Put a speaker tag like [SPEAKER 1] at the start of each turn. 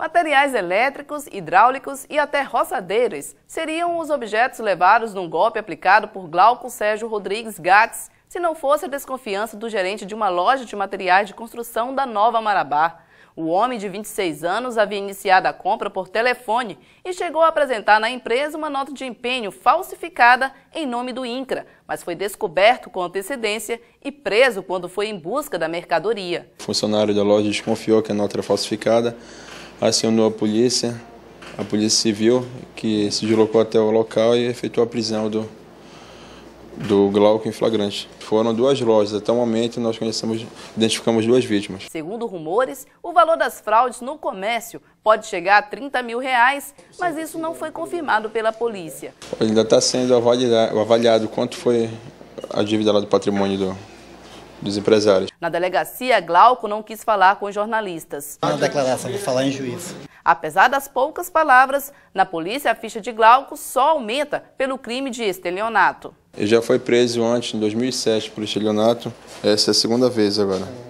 [SPEAKER 1] Materiais elétricos, hidráulicos e até roçadeiras seriam os objetos levados num golpe aplicado por Glauco Sérgio Rodrigues Gates, se não fosse a desconfiança do gerente de uma loja de materiais de construção da Nova Marabá. O homem de 26 anos havia iniciado a compra por telefone e chegou a apresentar na empresa uma nota de empenho falsificada em nome do INCRA, mas foi descoberto com antecedência e preso quando foi em busca da mercadoria.
[SPEAKER 2] O funcionário da loja desconfiou que a nota era falsificada, acionou a polícia, a polícia civil, que se deslocou até o local e efetuou a prisão do, do Glauco em flagrante. Foram duas lojas. Até o momento, nós conhecemos, identificamos duas vítimas.
[SPEAKER 1] Segundo rumores, o valor das fraudes no comércio pode chegar a 30 mil reais, mas isso não foi confirmado pela polícia.
[SPEAKER 2] Ainda está sendo avaliado, avaliado quanto foi a dívida lá do patrimônio do, dos empresários.
[SPEAKER 1] Na delegacia, Glauco não quis falar com os jornalistas. Na
[SPEAKER 2] declaração, vou falar em
[SPEAKER 1] juízo. Apesar das poucas palavras, na polícia a ficha de Glauco só aumenta pelo crime de estelionato.
[SPEAKER 2] Ele já foi preso antes, em 2007, por estelionato. Essa é a segunda vez agora.